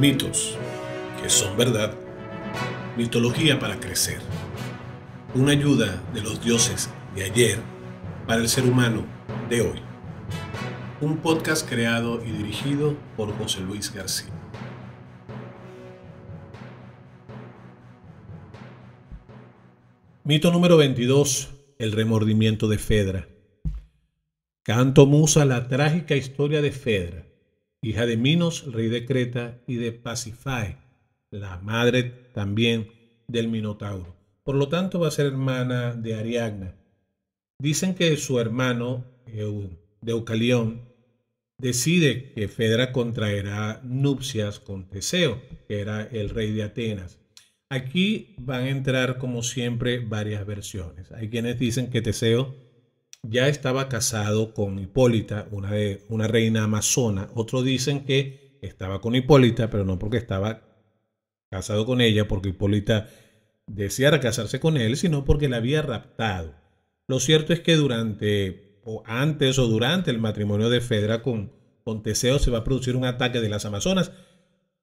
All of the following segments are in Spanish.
Mitos, que son verdad. Mitología para crecer. Una ayuda de los dioses de ayer para el ser humano de hoy. Un podcast creado y dirigido por José Luis García. Mito número 22. El remordimiento de Fedra. Canto Musa la trágica historia de Fedra, hija de Minos, rey de Creta, y de Pasifae, la madre también del Minotauro. Por lo tanto, va a ser hermana de Ariadna. Dicen que su hermano, Deucalión, decide que Fedra contraerá nupcias con Teseo, que era el rey de Atenas. Aquí van a entrar, como siempre, varias versiones. Hay quienes dicen que Teseo ya estaba casado con Hipólita, una, de, una reina amazona. Otros dicen que estaba con Hipólita, pero no porque estaba casado con ella, porque Hipólita deseara casarse con él, sino porque la había raptado. Lo cierto es que durante, o antes o durante el matrimonio de Fedra con, con Teseo se va a producir un ataque de las Amazonas.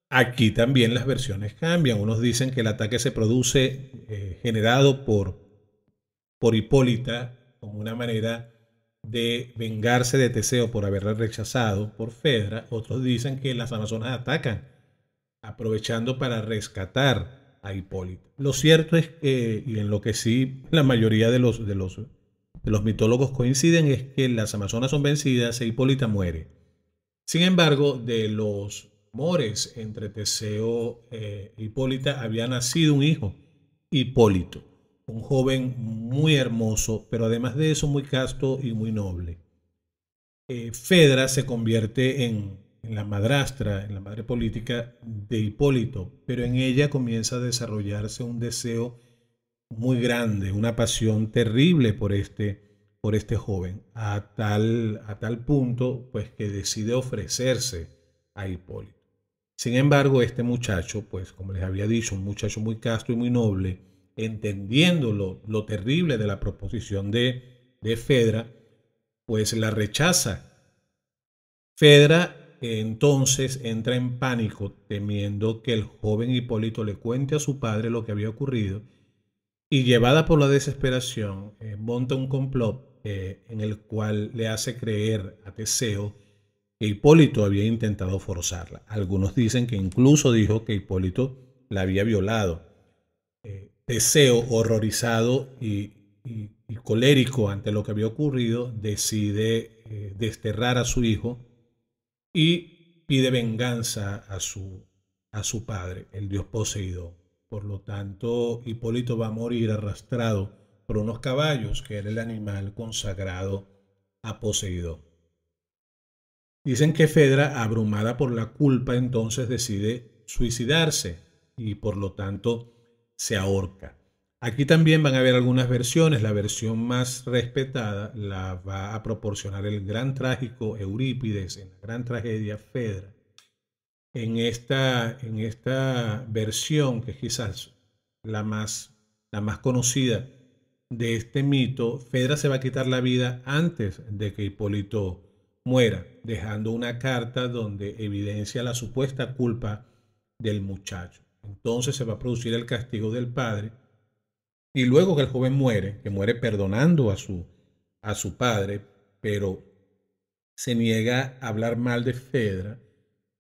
Aquí también las versiones cambian. Unos dicen que el ataque se produce eh, generado por, por Hipólita como una manera de vengarse de Teseo por haberla rechazado por Fedra. Otros dicen que las amazonas atacan, aprovechando para rescatar a Hipólito. Lo cierto es que, y en lo que sí la mayoría de los, de los, mitólogos coinciden, es que las amazonas son vencidas e Hipólita muere. Sin embargo, de los amores entre Teseo eh, e Hipólita había nacido un hijo, Hipólito, un joven muy hermoso, pero además de eso muy casto y muy noble. Eh, Fedra se convierte en, en la madrastra, en la madre política de Hipólito, pero en ella comienza a desarrollarse un deseo muy grande, una pasión terrible por este, por este joven, a tal, a tal punto pues que decide ofrecerse a Hipólito. Sin embargo, este muchacho, pues como les había dicho, un muchacho muy casto y muy noble, entendiendo lo, terrible de la proposición de, de Fedra, pues la rechaza. Fedra entonces entra en pánico, temiendo que el joven Hipólito le cuente a su padre lo que había ocurrido, y llevada por la desesperación, eh, monta un complot eh, en el cual le hace creer a Teseo que Hipólito había intentado forzarla. Algunos dicen que incluso dijo que Hipólito la había violado. Teseo, horrorizado y, colérico ante lo que había ocurrido, decide eh, desterrar a su hijo y pide venganza a su, a su padre, el dios poseído. Por lo tanto, Hipólito va a morir arrastrado por unos caballos, que era el animal consagrado a poseído. Dicen que Fedra, abrumada por la culpa, entonces decide suicidarse y por lo tanto se ahorca. Aquí también van a haber algunas versiones. La versión más respetada la va a proporcionar el gran trágico Eurípides en la gran tragedia Fedra. En esta, en esta versión, que es quizás la más, la más conocida de este mito, Fedra se va a quitar la vida antes de que Hipólito muera, dejando una carta donde evidencia la supuesta culpa del muchacho entonces se va a producir el castigo del padre. Y luego que el joven muere, que muere perdonando a su, a su padre, pero se niega a hablar mal de Fedra,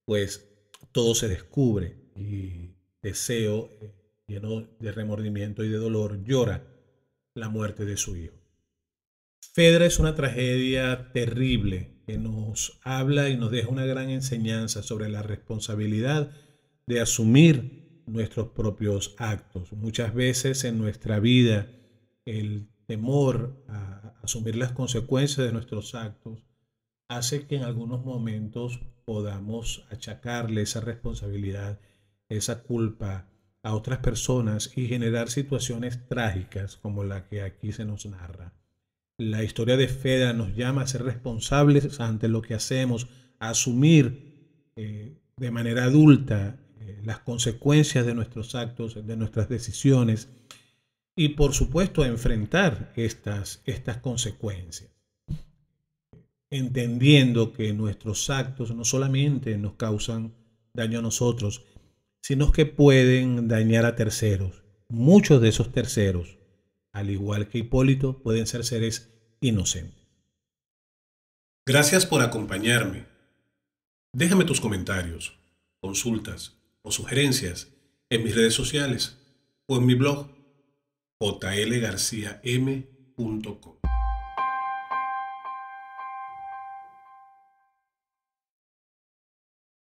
pues todo se descubre y Deseo, eh, lleno de remordimiento y de dolor, llora la muerte de su hijo. Fedra es una tragedia terrible que nos habla y nos deja una gran enseñanza sobre la responsabilidad de asumir nuestros propios actos. Muchas veces en nuestra vida el temor a asumir las consecuencias de nuestros actos hace que en algunos momentos podamos achacarle esa responsabilidad, esa culpa a otras personas y generar situaciones trágicas como la que aquí se nos narra. La historia de Feda nos llama a ser responsables ante lo que hacemos, a asumir eh, de manera adulta las consecuencias de nuestros actos, de nuestras decisiones y por supuesto enfrentar estas, estas consecuencias, entendiendo que nuestros actos no solamente nos causan daño a nosotros, sino que pueden dañar a terceros. Muchos de esos terceros, al igual que Hipólito, pueden ser seres inocentes. Gracias por acompañarme. Déjame tus comentarios, consultas, sugerencias en mis redes sociales o en mi blog jlgarciam.com.